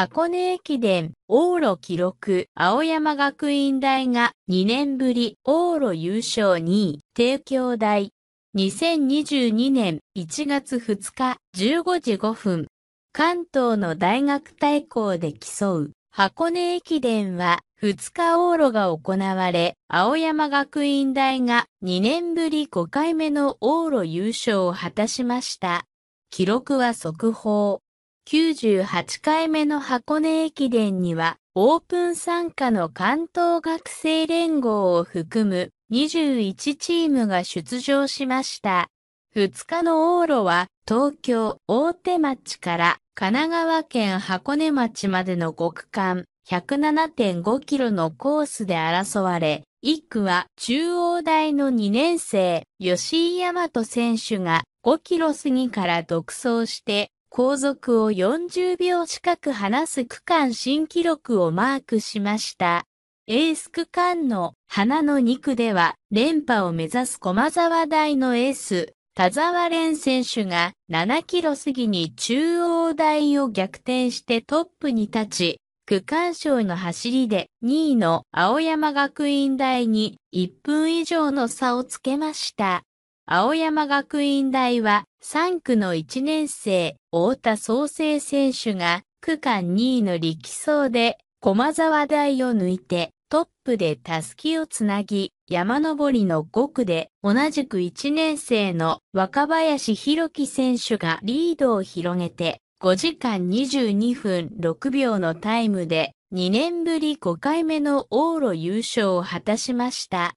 箱根駅伝、往路記録、青山学院大が2年ぶり、往路優勝2位、帝京大。2022年1月2日、15時5分。関東の大学対抗で競う、箱根駅伝は、2日往路が行われ、青山学院大が2年ぶり5回目の往路優勝を果たしました。記録は速報。98回目の箱根駅伝には、オープン参加の関東学生連合を含む21チームが出場しました。2日の往路は、東京大手町から神奈川県箱根町までの極寒。間107.5キロのコースで争われ、1区は中央大の2年生、吉井大和選手が5キロ過ぎから独走して後続を40秒近く離す区間新記録をマークしました。エース区間の花の2区では連覇を目指す駒沢大のエース、田沢蓮選手が7キロ過ぎに中央大を逆転してトップに立ち、区間賞の走りで2位の青山学院大に1分以上の差をつけました。青山学院大は3区の1年生、太田創生選手が区間2位の力走で駒沢大を抜いてトップでたすきをつなぎ、山登りの5区で同じく1年生の若林博樹選手がリードを広げて5時間22分6秒のタイムで2年ぶり5回目の往路優勝を果たしました。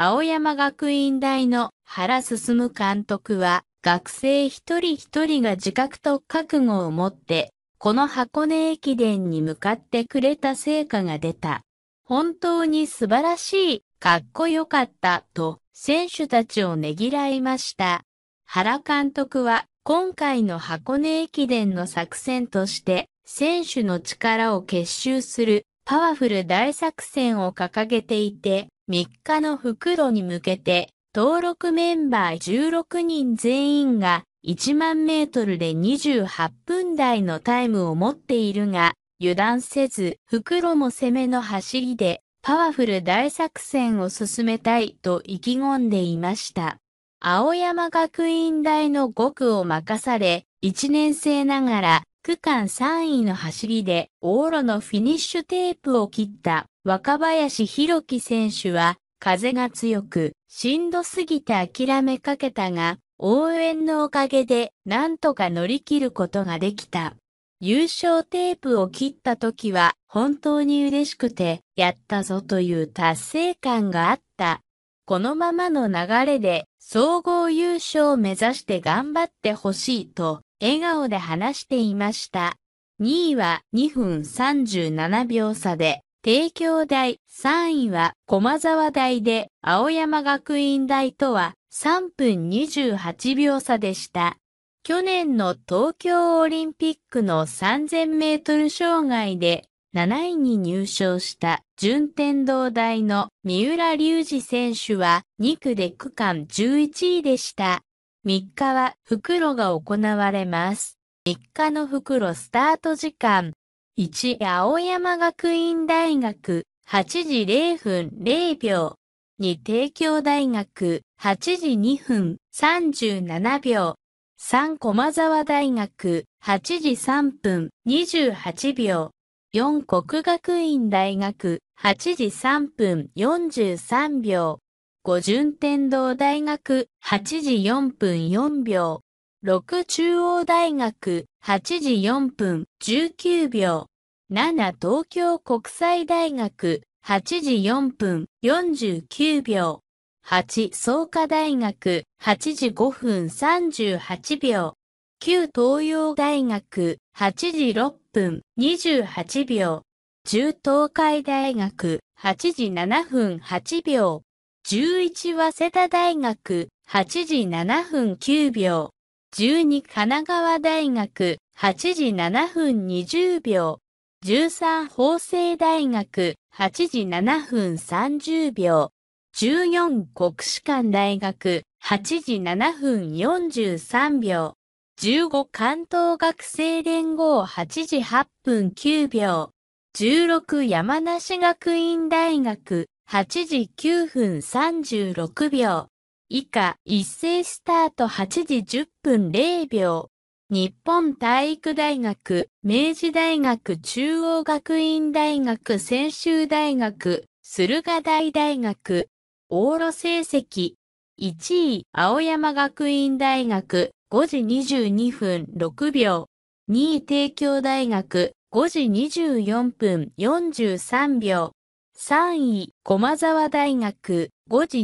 青山学院大の原進監督は、学生一人一人が自覚と覚悟を持って、この箱根駅伝に向かってくれた成果が出た。本当に素晴らしい、かっこよかった、と、選手たちをねぎらいました。原監督は、今回の箱根駅伝の作戦として、選手の力を結集するパワフル大作戦を掲げていて、3日の袋に向けて、登録メンバー16人全員が1万メートルで28分台のタイムを持っているが、油断せず、袋も攻めの走りで、パワフル大作戦を進めたいと意気込んでいました。青山学院大の5区を任され、1年生ながら区間3位の走りで往路のフィニッシュテープを切った若林博樹選手は風が強くしんどすぎて諦めかけたが応援のおかげでなんとか乗り切ることができた。優勝テープを切った時は本当に嬉しくてやったぞという達成感があった。このままの流れで総合優勝を目指して頑張ってほしいと笑顔で話していました。2位は2分37秒差で、帝京大、3位は駒沢大で、青山学院大とは3分28秒差でした。去年の東京オリンピックの3000メートル障害で7位に入賞した順天堂大の三浦隆二選手は2区で区間11位でした。3日は袋が行われます。3日の袋スタート時間。1、青山学院大学、8時0分0秒。2、帝京大学、8時2分37秒。3、駒沢大学、8時3分28秒。4、国学院大学、8時3分43秒。五順天堂大学8時4分4秒。6中央大学8時4分19秒。7東京国際大学8時4分49秒。8創価大学8時5分38秒。9東洋大学8時6分28秒。10東海大学8時7分8秒。11早稲田大学8時7分9秒。12神奈川大学8時7分20秒。13法政大学8時7分30秒。14国士舘大学8時7分43秒。15関東学生連合8時8分9秒。16山梨学院大学8時9分36秒。以下、一斉スタート8時10分0秒。日本体育大学、明治大学、中央学院大学、専修大学、駿河台大学、往路成績。1位、青山学院大学、5時22分6秒。2位、帝京大学、5時24分43秒。3位、駒沢大学、5時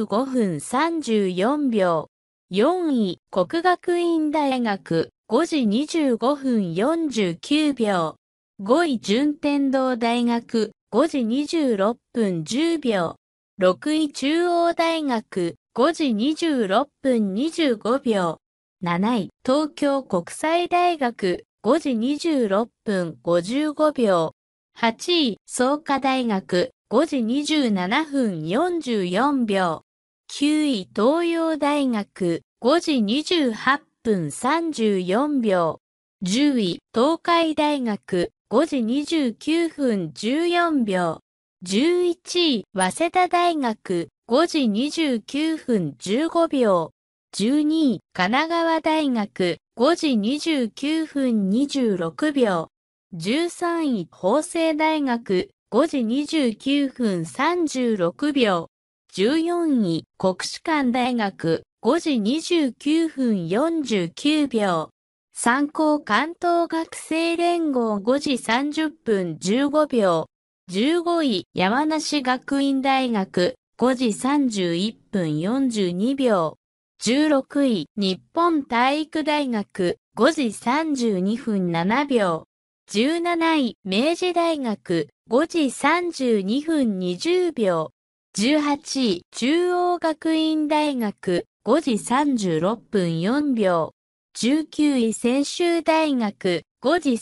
25分34秒。4位、国学院大学、5時25分49秒。5位、順天堂大学、5時26分10秒。6位、中央大学、5時26分25秒。7位、東京国際大学、5時26分55秒。8位、創価大学、5時27分44秒。9位、東洋大学、5時28分34秒。10位、東海大学、5時29分14秒。11位、早稲田大学、5時29分15秒。12位、神奈川大学、5時29分26秒。13位法政大学5時29分36秒。14位国士舘大学5時29分49秒。参考関東学生連合5時30分15秒。15位山梨学院大学5時31分42秒。16位日本体育大学5時32分7秒。17位、明治大学、5時32分20秒。18位、中央学院大学、5時36分4秒。19位、専修大学、5時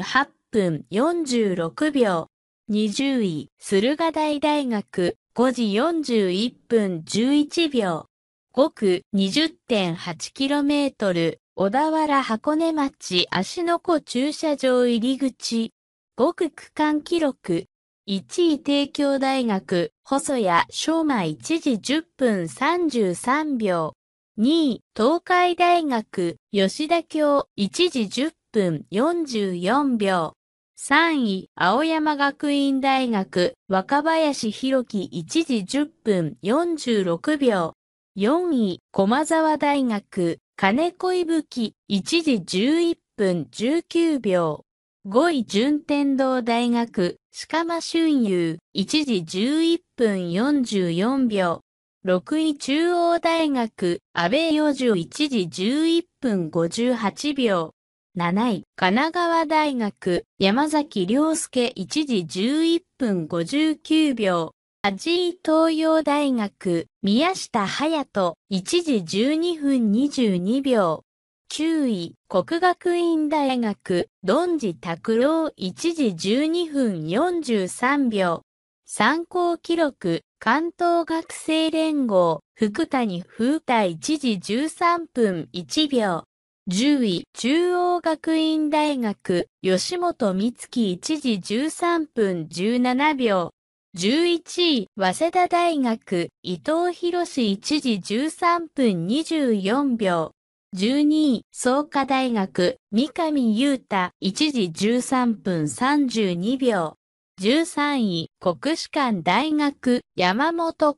38分46秒。20位、駿河台大学、5時41分11秒。5区 20.8km、小田原箱根町足の湖駐車場入り口。5区区間記録。1位帝京大学、細谷、昭馬1時10分33秒。2位、東海大学、吉田京、1時10分44秒。3位、青山学院大学、若林博樹1時10分46秒。4位、駒沢大学、金子いぶき、1時11分19秒。5位順天堂大学、鹿間俊優、1時11分44秒。6位中央大学、安倍洋樹1時11分58秒。7位、神奈川大学、山崎良介1時11分59秒。味伊東洋大学、宮下隼人、1時12分22秒。9位、国学院大学、ドンジ拓郎、1時12分43秒。参考記録、関東学生連合、福谷風太1時13分1秒。10位、中央学院大学、吉本美月1時13分17秒。11位、早稲田大学、伊藤博士1時13分24秒。12位、創価大学、三上優太、1時13分32秒。13位、国士舘大学、山本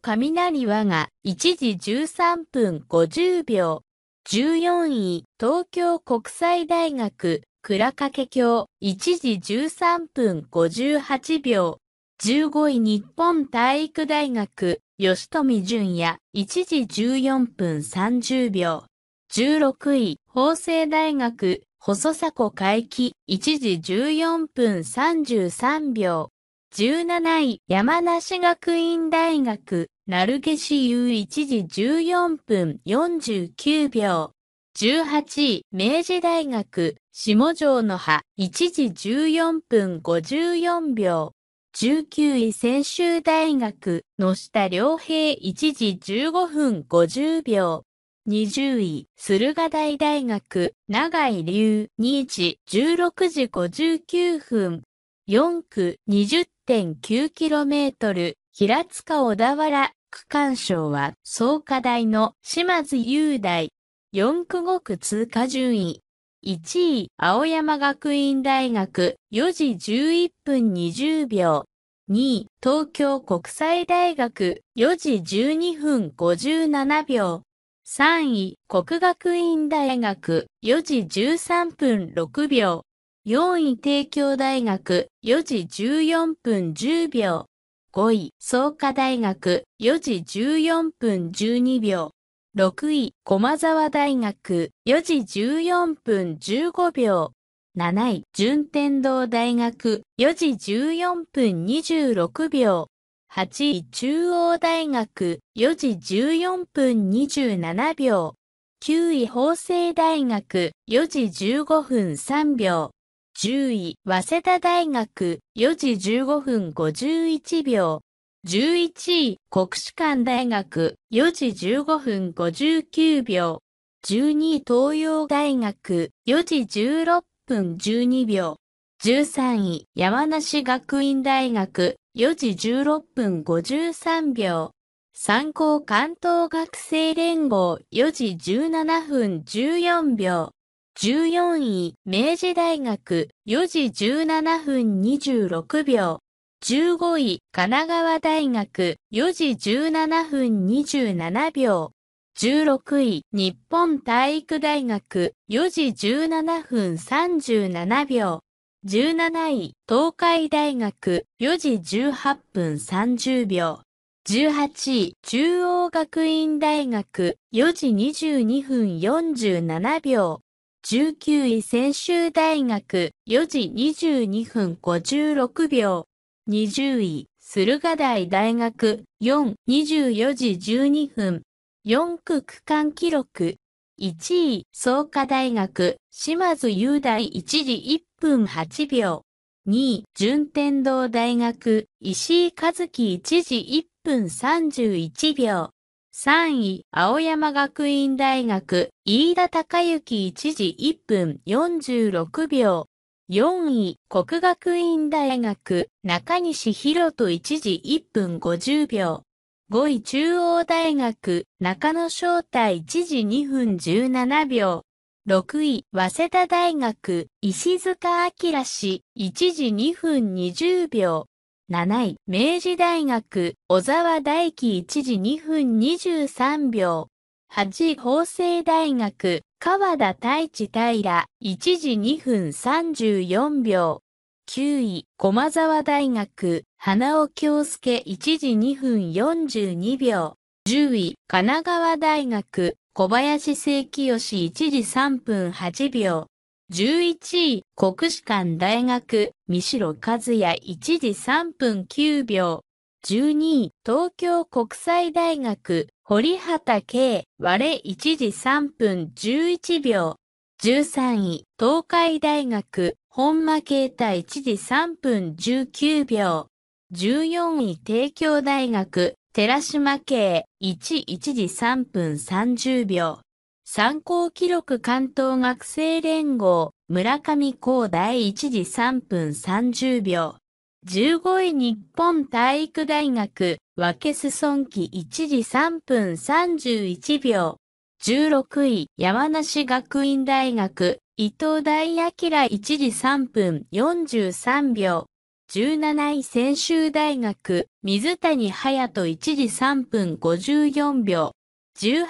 雷和が、1時13分50秒。14位、東京国際大学、倉掛京、1時13分58秒。15位日本体育大学、吉富淳也、1時14分30秒。16位、法政大学、細迫海輝、1時14分33秒。17位、山梨学院大学、成毛市優1時14分49秒。18位、明治大学、下城の葉、1時14分54秒。19位専修大学、野下良平1時15分50秒。20位、駿河台大学、長井流2時16時59分。4区 20.9km、平塚小田原、区間賞は、創価大の島津雄大。4区5区通過順位。1位、青山学院大学、4時11分20秒。2位、東京国際大学、4時12分57秒。3位、国学院大学、4時13分6秒。4位、帝京大学、4時14分10秒。5位、創価大学、4時14分12秒。6位、駒沢大学、4時14分15秒。7位、順天堂大学、4時14分26秒。8位、中央大学、4時14分27秒。9位、法政大学、4時15分3秒。10位、早稲田大学、4時15分51秒。11位、国士舘大学、4時15分59秒。12位、東洋大学、4時16分12秒。13位、山梨学院大学、4時16分53秒。参考関東学生連合、4時17分14秒。14位、明治大学、4時17分26秒。15位、神奈川大学、4時17分27秒。16位、日本体育大学、4時17分37秒。17位、東海大学、4時18分30秒。18位、中央学院大学、4時22分47秒。19位、専修大学、4時22分56秒。20位、駿河台大学4、24時12分、4区区間記録。1位、創価大学、島津雄大1時1分8秒。2位、順天堂大学、石井和樹1時1分31秒。3位、青山学院大学、飯田隆之1時1分46秒。4位、国学院大学、中西博と1時1分50秒。5位、中央大学、中野正太1時2分17秒。6位、早稲田大学、石塚明氏、1時2分20秒。7位、明治大学、小沢大輝1時2分23秒。8位、法政大学、川田大地平、1時2分34秒。9位、駒沢大学、花尾京介1時2分42秒。10位、神奈川大学、小林正清1時3分8秒。11位、国士舘大学、三城和也1時3分9秒。12位、東京国際大学、堀畑圭、我1時3分11秒。13位、東海大学、本間啓太1時3分19秒。14位、帝京大学、寺島圭、11時3分30秒。参考記録関東学生連合、村上高第1時3分30秒。15位日本体育大学、ワケス損期1時3分31秒。16位、山梨学院大学、伊藤大明1時3分43秒。17位、専修大学、水谷隼人1時3分54秒。18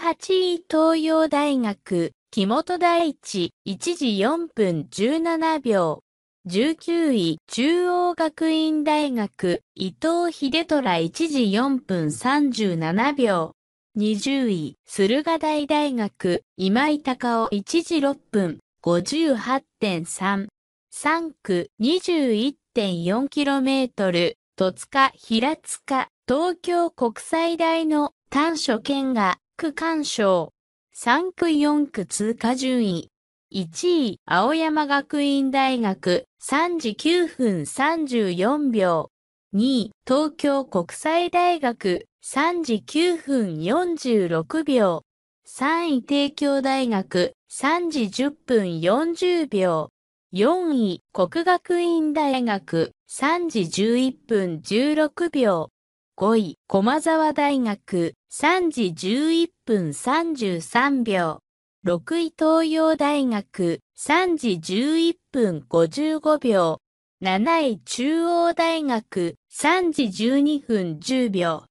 位、東洋大学、木本大地1時4分17秒。19位、中央学院大学、伊藤秀虎1時4分37秒。20位、駿河台大学、今井隆夫1時6分58.3。3区 21.4km、戸塚、平塚、東京国際大の短所県が区間賞。3区4区通過順位。1位、青山学院大学、3時9分34秒。2位、東京国際大学、3時9分46秒。3位、帝京大学、3時10分40秒。4位、国学院大学、3時11分16秒。5位、駒沢大学、3時11分33秒。6位東洋大学、3時11分55秒。7位中央大学、3時12分10秒。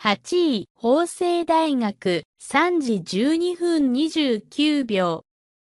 8位法政大学、3時12分29秒。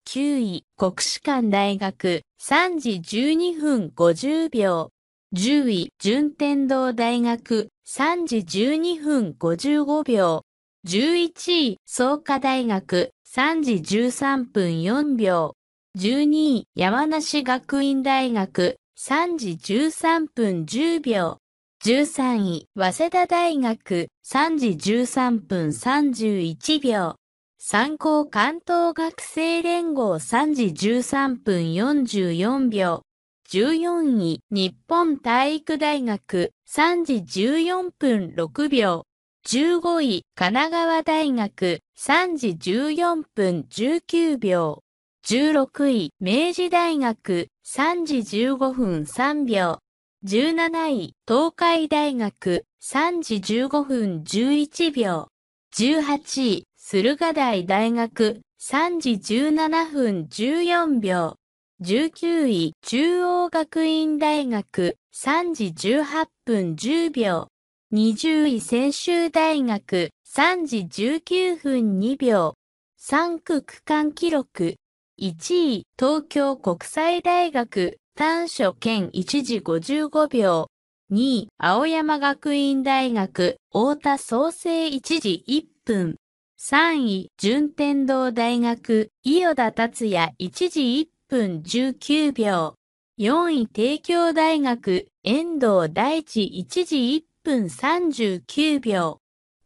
9位国士舘大学、3時12分50秒。10位順天堂大学、3時12分55秒。11位創価大学、3時13分4秒。12位、山梨学院大学、3時13分10秒。13位、早稲田大学、3時13分31秒。参考関東学生連合3時13分44秒。14位、日本体育大学、3時14分6秒。15位、神奈川大学、3時14分19秒。16位、明治大学、3時15分3秒。17位、東海大学、3時15分11秒。18位、駿河台大学、3時17分14秒。19位、中央学院大学、3時18分10秒。20位、専修大学、3時19分2秒、3区区間記録、1位、東京国際大学、短所兼1時55秒、2位、青山学院大学、太田創生1時1分、3位、順天堂大学、伊予田達也1時1分19秒、4位、帝京大学、遠藤大地1時1分39秒、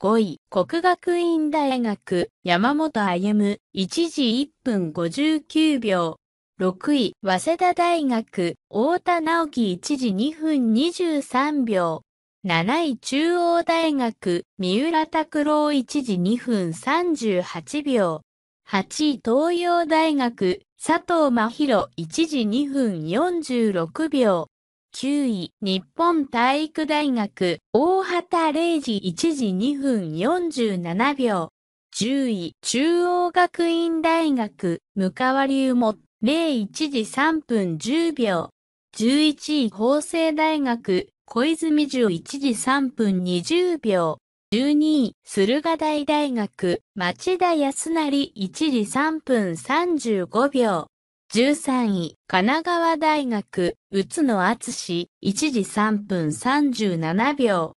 5位、国学院大学、山本歩、1時1分59秒。6位、早稲田大学、大田直樹1時2分23秒。7位、中央大学、三浦拓郎1時2分38秒。8位、東洋大学、佐藤真宏1時2分46秒。9位、日本体育大学、大畑0時1時2分47秒。10位、中央学院大学、向川龍も、01時3分10秒。11位、法政大学、小泉11時3分20秒。12位、駿河台大学、町田康成1時3分35秒。13位、神奈川大学、宇都野厚史、1時3分37秒。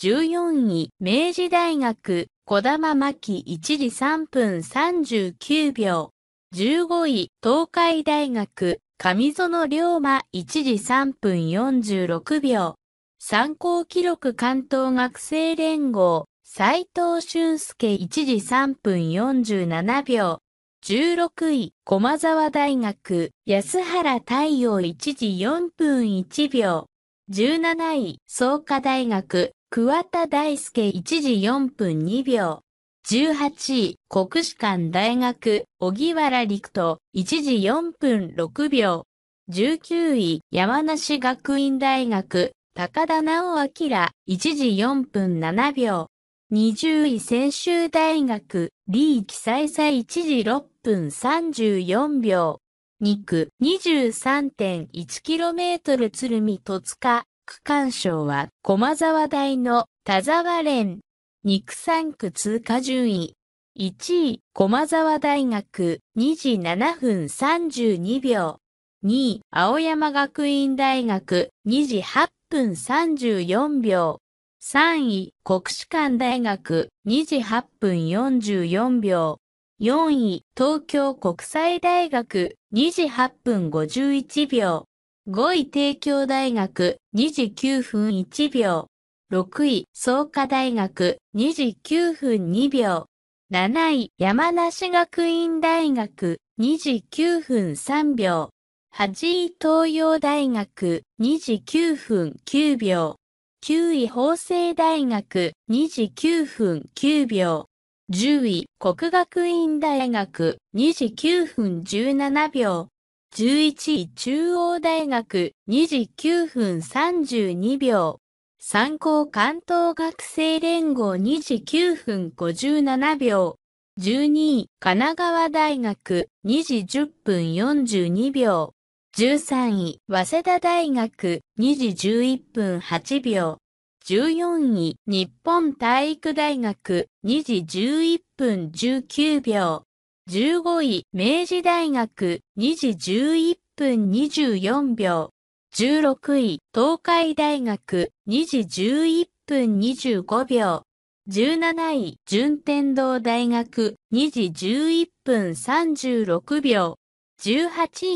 14位、明治大学、小玉真紀1時3分39秒。15位、東海大学、上園龍馬1時3分46秒。参考記録関東学生連合、斉藤俊介1時3分47秒。16位、駒沢大学、安原太陽1時4分1秒。17位、創価大学、桑田大輔1時4分2秒。18位、国士舘大学、荻原陸人、1時4分6秒。19位、山梨学院大学、高田直明1時4分7秒。20位専修大学、リー記載祭1時6分34秒。2区 23.1km 鶴見戸塚、区間賞は駒沢大の田沢連。2区3区通過順位。1位、駒沢大学、2時7分32秒。2位、青山学院大学、2時8分34秒。3位、国士舘大学、2時8分44秒。4位、東京国際大学、2時8分51秒。5位、帝京大学、2時9分1秒。6位、創価大学、2時9分2秒。7位、山梨学院大学、2時9分3秒。8位、東洋大学、2時9分9秒。9位法政大学29分9秒。10位国学院大学29分17秒。11位中央大学29分32秒。参考関東学生連合29分57秒。12位神奈川大学2時10分42秒。13位、早稲田大学、2時11分8秒。14位、日本体育大学、2時11分19秒。15位、明治大学、2時11分24秒。16位、東海大学、2時11分25秒。17位、順天堂大学、2時11分36秒。18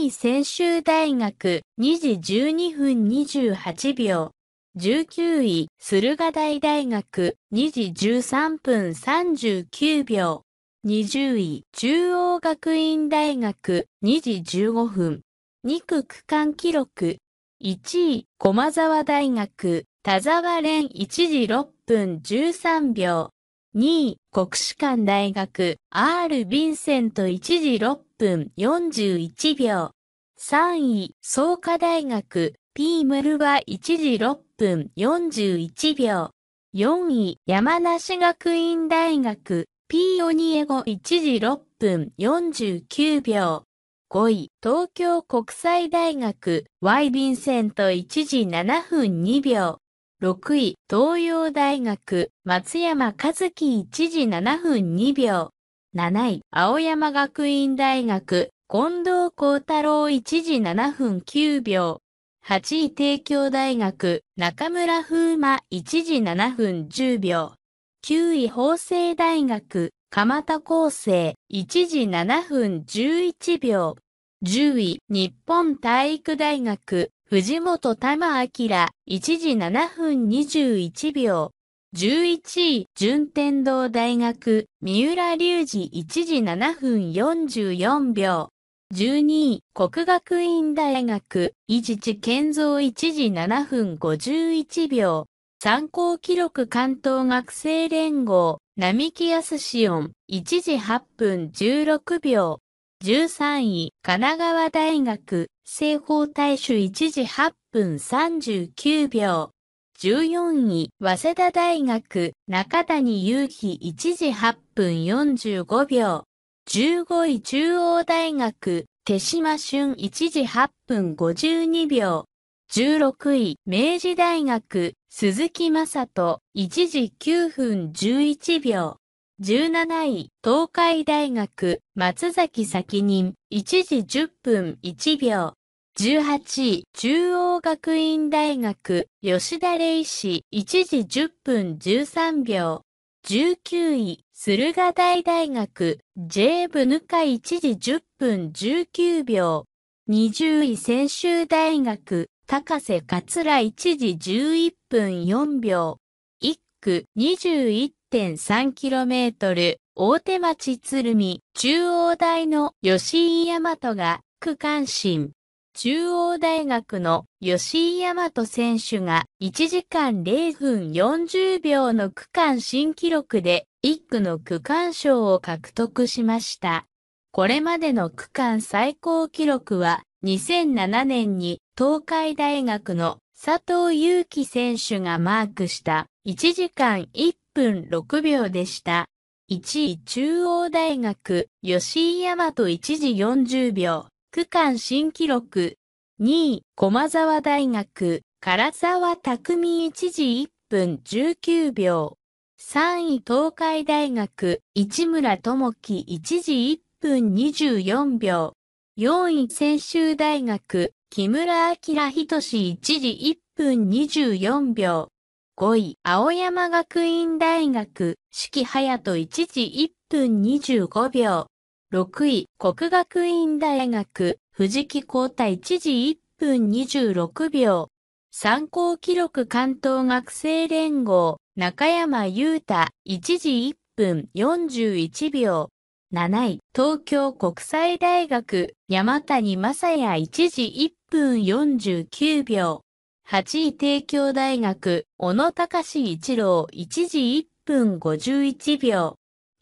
位専修大学2時12分28秒。19位駿河台大学2時13分39秒。20位中央学院大学2時15分。2区区間記録。1位駒沢大学田沢連1時6分13秒。2位国士舘大学 R ヴィンセント1時6分41秒。3位、創価大学、ピームルは1時6分41秒。4位、山梨学院大学、ピーオニエゴ1時6分49秒。5位、東京国際大学、Y ビンセント1時7分2秒。6位、東洋大学、松山和樹1時7分2秒。7位、青山学院大学、近藤幸太郎1時7分9秒。8位帝京大学、中村風磨1時7分10秒。9位法政大学、蒲田厚生1時7分11秒。10位日本体育大学、藤本玉明1時7分21秒。11位、順天堂大学、三浦隆二1時7分44秒。12位、国学院大学、伊地知健造1時7分51秒。参考記録関東学生連合、並木康志音、1時8分16秒。13位、神奈川大学、西方大衆1時8分39秒。14位、早稲田大学、中谷祐希1時8分45秒。15位、中央大学、手島俊1時8分52秒。16位、明治大学、鈴木正人1時9分11秒。17位、東海大学、松崎先人1時10分1秒。18位、中央学院大学、吉田玲氏、1時10分13秒。19位、駿河台大学、J ブぬか1時10分19秒。20位、専修大学、高瀬桂1時11分4秒。1区 21.3km、大手町鶴見、中央大の吉井大和が、区関心。中央大学の吉井大和選手が1時間0分40秒の区間新記録で1区の区間賞を獲得しました。これまでの区間最高記録は2007年に東海大学の佐藤祐樹選手がマークした1時間1分6秒でした。1位中央大学吉井大和1時40秒。区間新記録。2位、駒沢大学、唐沢拓海1時1分19秒。3位、東海大学、市村智樹1時1分24秒。4位、専修大学、木村明仁志1時1分24秒。5位、青山学院大学、四季隼人1時1分25秒。6位、国学院大学、藤木交代1時1分26秒。参考記録関東学生連合、中山雄太、1時1分41秒。7位、東京国際大学、山谷正也1時1分49秒。8位、帝京大学、小野隆一郎1時1分51秒。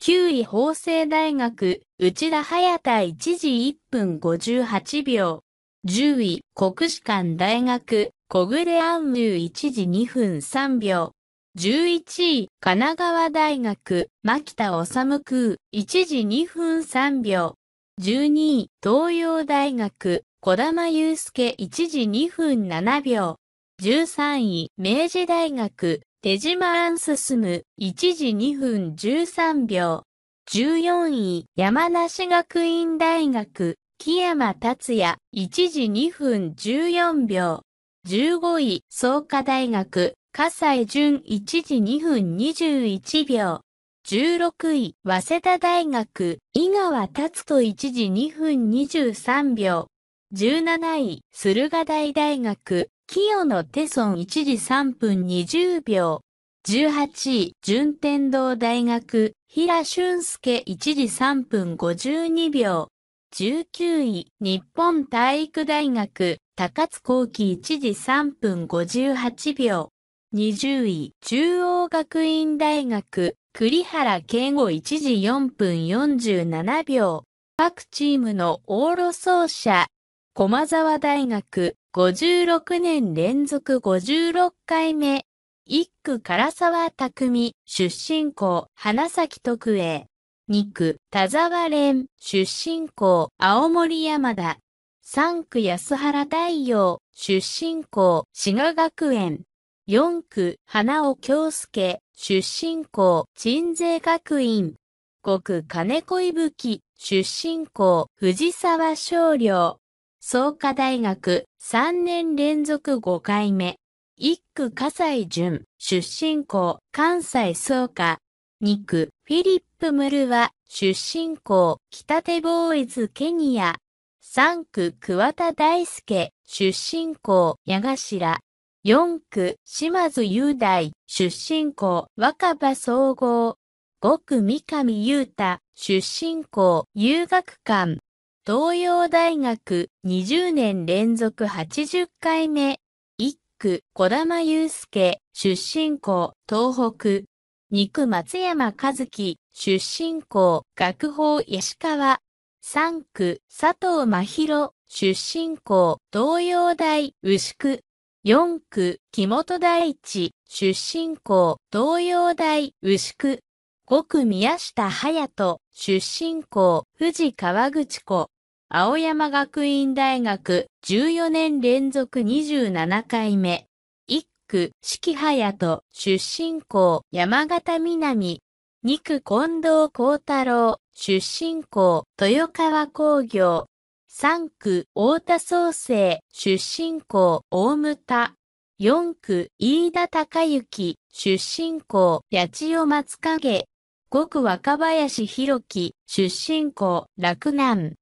9位法政大学、内田隼太1時1分58秒。10位、国士舘大学、小暮安入1時2分3秒。11位、神奈川大学、牧田治空、1時2分3秒。12位、東洋大学、小玉祐介、1時2分7秒。13位、明治大学、デジマン進む1時2分13秒。14位、山梨学院大学、木山達也、1時2分14秒。15位、創価大学、笠西淳、1時2分21秒。16位、早稲田大学、井川達人1時2分23秒。17位、駿河台大学、清野手村1時3分20秒。18位、順天堂大学、平俊介1時3分52秒。19位、日本体育大学、高津光輝1時3分58秒。20位、中央学院大学、栗原健吾1時4分47秒。各チームの往路走者、駒沢大学、56年連続56回目、一区唐沢匠、出身校、花咲徳栄。二区、田沢蓮、出身校、青森山田。三区、安原太陽、出身校、滋賀学園。四区、花尾京介、出身校、鎮西学院。五区、金子伊吹、出身校、藤沢少陵。創価大学3年連続5回目。一区葛西淳出身校関西創価。二区フィリップ・ムルワ出身校北手ボーイズケニア。三区桑田大輔出身校矢頭。四区島津雄大出身校若葉総合。五区三上雄太出身校遊学館。東洋大学20年連続80回目、一区小玉祐介出身校東北、2区松山和樹出身校学法石川、3区佐藤真宏出身校東洋大牛久、4区木本大地出身校東洋大牛久、5区宮下隼人出身校富士河口湖青山学院大学14年連続27回目。1区、四季隼人、出身校、山形南。2区、近藤幸太郎、出身校、豊川工業。3区、大田創生、出身校、大牟田。4区、飯田隆之、出身校、八千代松影。5区、若林博樹、出身校、洛南。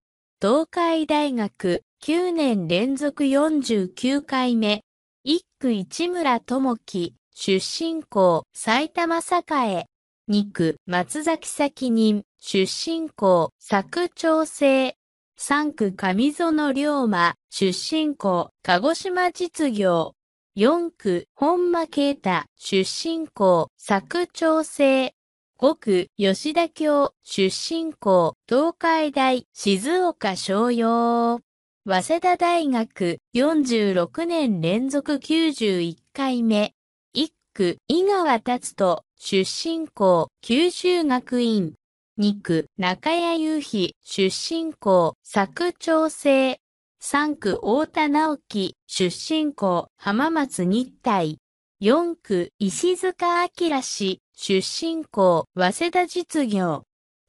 東海大学9年連続49回目、一区市村智樹、出身校埼玉栄、二区松崎先人、出身校佐久長聖、三区上園龍馬、出身校鹿児島実業、四区本間啓太、出身校佐久長聖、5吉田京、出身校、東海大、静岡商用。早稲田大学、46年連続91回目。1区、井川達人、出身校、九州学院。2区、中谷雄飛、出身校、佐久長聖。3区、大田直樹、出身校、浜松日体。4区、石塚明氏、出身校、早稲田実業。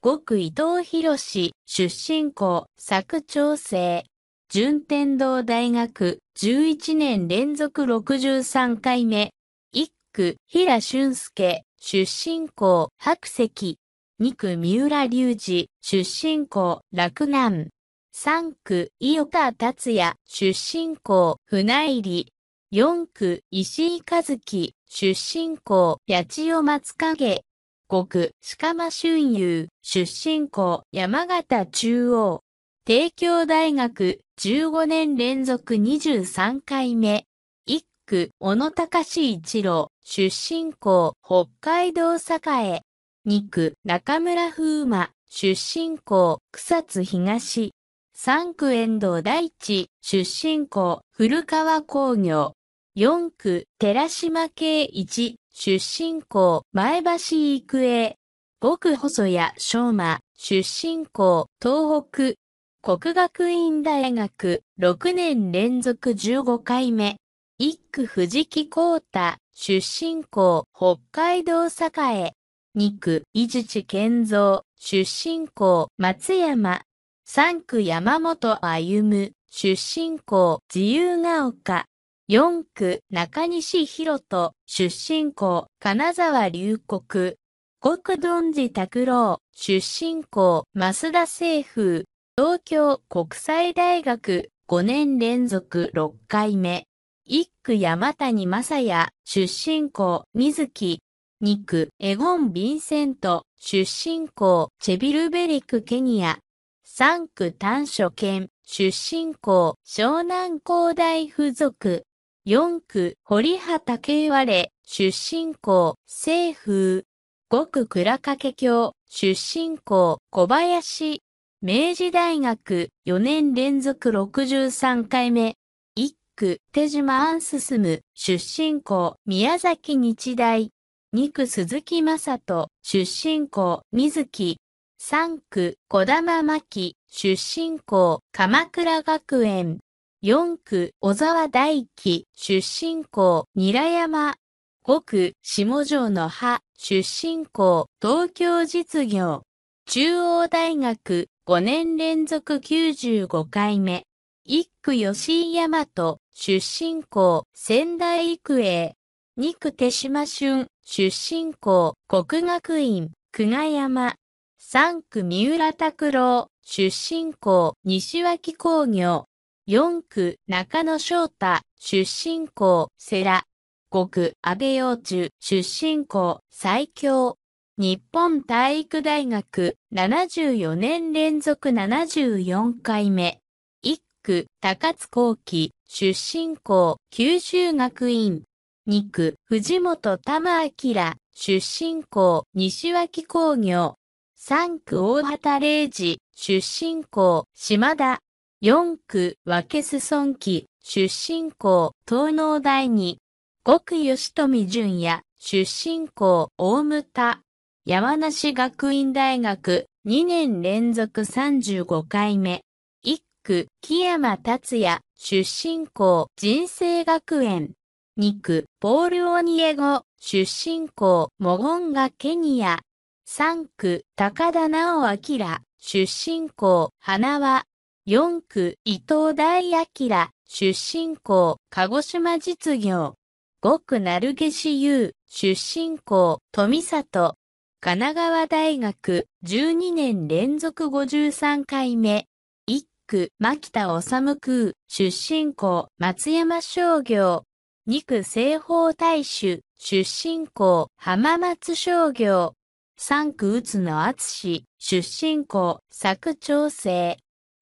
5区伊藤博士、出身校、佐久長生。順天堂大学、11年連続63回目。1区、平俊介、出身校、白石。2区、三浦隆二、出身校、洛南。3区、伊岡達也、出身校、船入。4区、石井和樹、出身校、八千代松影。国、鹿間春遊、出身校、山形中央。帝京大学、15年連続23回目。一区、小野隆史一郎、出身校、北海道栄。二区、中村風馬、出身校、草津東。三区遠藤大地、出身校、古川工業。4区、寺島慶一、出身校、前橋育英。5区、細谷昌馬、出身校、東北。国学院大学、6年連続15回目。1区、藤木光太、出身校、北海道栄。2区、伊地健三、出身校、松山。3区、山本歩、出身校、自由が丘。4区中西博人出身校金沢龍国。国区ドンジ拓郎出身校増田清風東京国際大学5年連続6回目1区山谷正也出身校水木2区エゴン・ヴィンセント出身校チェビルベリクケニア3区丹所県出身校湘南工大附属4区、堀畑慶和れ、出身校、西風。5区、倉掛教、出身校、小林。明治大学、4年連続63回目。1区、手島安進出身校、宮崎日大。2区、鈴木正人、出身校、水木。3区、小玉巻、出身校、鎌倉学園。4区、小沢大輝、出身校、ニラ山。5区、下条の葉、出身校、東京実業。中央大学、5年連続95回目。1区、吉井大和、出身校、仙台育英。2区、手島春、出身校、国学院、久我山。3区、三浦拓郎、出身校、西脇工業。4区、中野翔太、出身校、セラ。5区、安倍洋中、出身校、最強。日本体育大学、74年連続74回目。1区、高津光輝、出身校、九州学院。2区、藤本玉明、出身校、西脇工業。3区、大畑玲児出身校、島田。4区、分けす村記、出身校、東農大二。5区吉富淳也、出身校、大牟田、山梨学院大学、2年連続35回目、1区、木山達也、出身校、人生学園、2区、ポール・オニエゴ、出身校、モゴンガ・ケニア、3区、高田直明、出身校、花輪、4区、伊藤大明、出身校、鹿児島実業。5区、鳴毛市う、出身校、富里。神奈川大学、12年連続53回目。1区、牧田治区、出身校、松山商業。2区、西方大衆、出身校、浜松商業。3区、宇都野厚出身校、佐久長聖。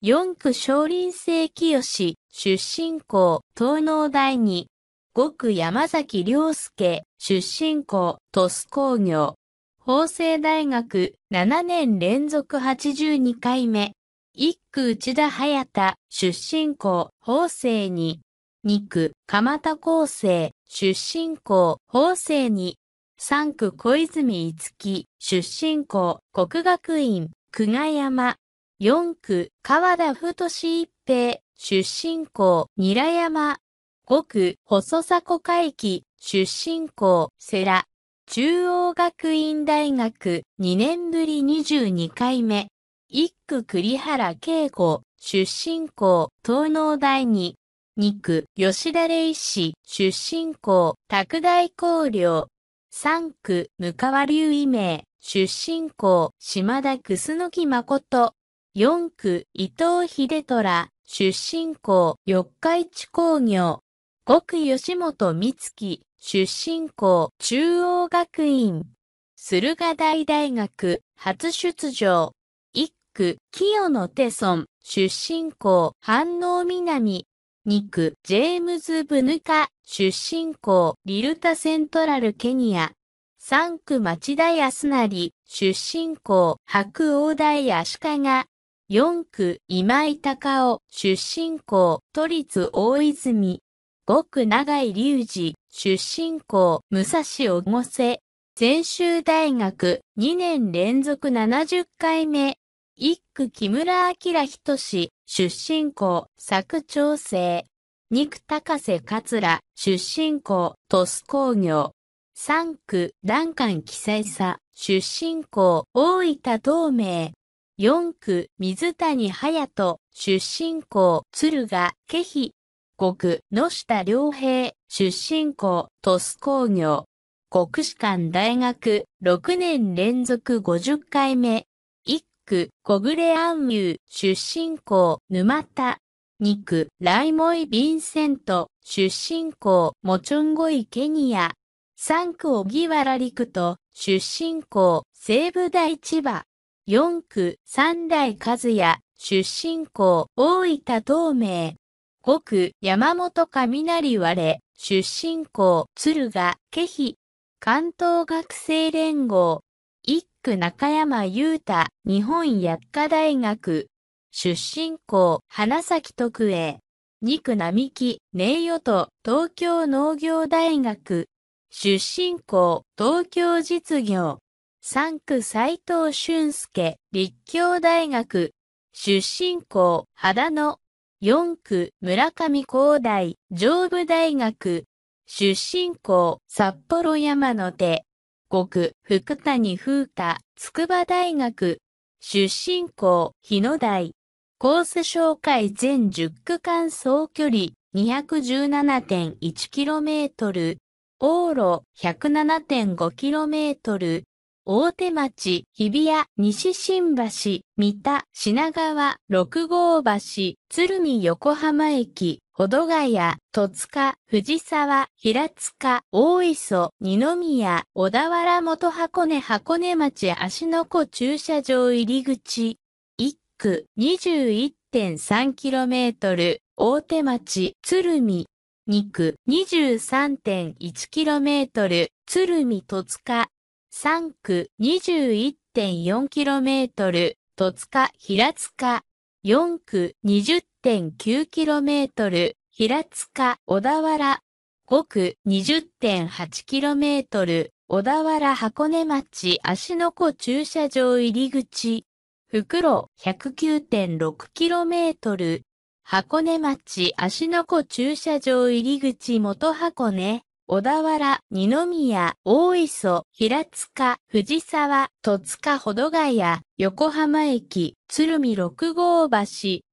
四区少林清清、出身校、東農大に、五区山崎良介、出身校、鳥栖工業、法政大学、7年連続82回目、一区内田隼太、出身校、法政に、二区、蒲田高生、出身校、法政に、三区小泉五木、出身校、国学院、久我山、4区、川田太一平、出身校、ニラ山。5区、細迫海域、出身校、世良。中央学院大学、2年ぶり22回目。1区、栗原恵子、出身校、東農大二。2区、吉田礼氏、出身校、拓大工陵。3区、向川隆一名、出身校、島田楠木誠。4区伊藤秀虎、出身校四日市工業。5区吉本美月、出身校中央学院。駿河台大学、初出場。1区清野手村、出身校反応南。2区ジェームズ・ブヌカ、出身校リルタ・セントラル・ケニア。3区町田康成、出身校白大大足利。4区今井隆夫出身校都立大泉。5区長井隆二出身校武蔵小瀬。全州大学2年連続70回目。1区木村明仁出身校佐久長生。2区高瀬桂出身校鳥栖工業。3区、段官記載差、出身校、大分東明、4区、水谷隼人、出身校、敦賀、ケヒ。5区、野下良平、出身校、鳥栖工業。国士館大学、6年連続50回目。1区、小暮安優、出身校、沼田。2区、ライモイ・ヴィンセント、出身校、モチョンゴイ・ケニア。3区、小木原陸と、出身校、西武大千葉。4区三代和也出身校大分東明5区山本雷割れ出身校鶴賀ケ比関東学生連合1区中山雄太日本薬科大学出身校花咲徳栄2区並木名誉と、東京農業大学出身校東京実業3区斉藤俊介、立教大学、出身校、秦野、4区村上高大、上部大学、出身校、札幌山の手、5区福谷風太、筑波大学、出身校、日野台、コース紹介全10区間総距離 217.1km、往路 107.5km、大手町、日比谷、西新橋、三田、品川、六号橋、鶴見横浜駅、保土ヶ谷、戸塚、藤沢、平塚、大磯、二宮、小田原元箱根箱根町足の湖駐車場入り口。1区 21.3km、大手町、鶴見、2区 23.1km、鶴見戸塚、3区 21.4km、戸塚、平塚。4区 20.9km、平塚、小田原。5区 20.8km、小田原箱根町芦ノ湖駐車場入り口。袋 109.6km、箱根町芦ノ湖駐車場入り口元箱根。小田原、二宮、大磯、平塚、藤沢、戸塚ほどがや、横浜駅、鶴見六号橋、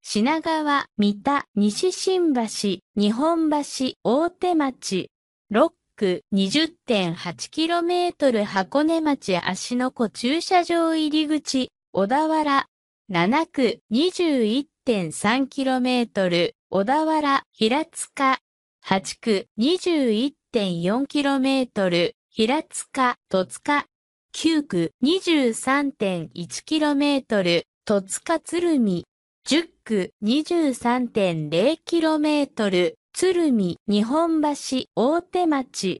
品川、三田、西新橋、日本橋、大手町、六区ロメ8トル箱根町足の湖駐車場入り口、小田原、七区二ロ1 3トル、小田原、平塚、八区二十一。1.4km、平塚、戸塚、9区 23.1km、戸塚鶴見、10区 23.0km、鶴見、日本橋、大手町、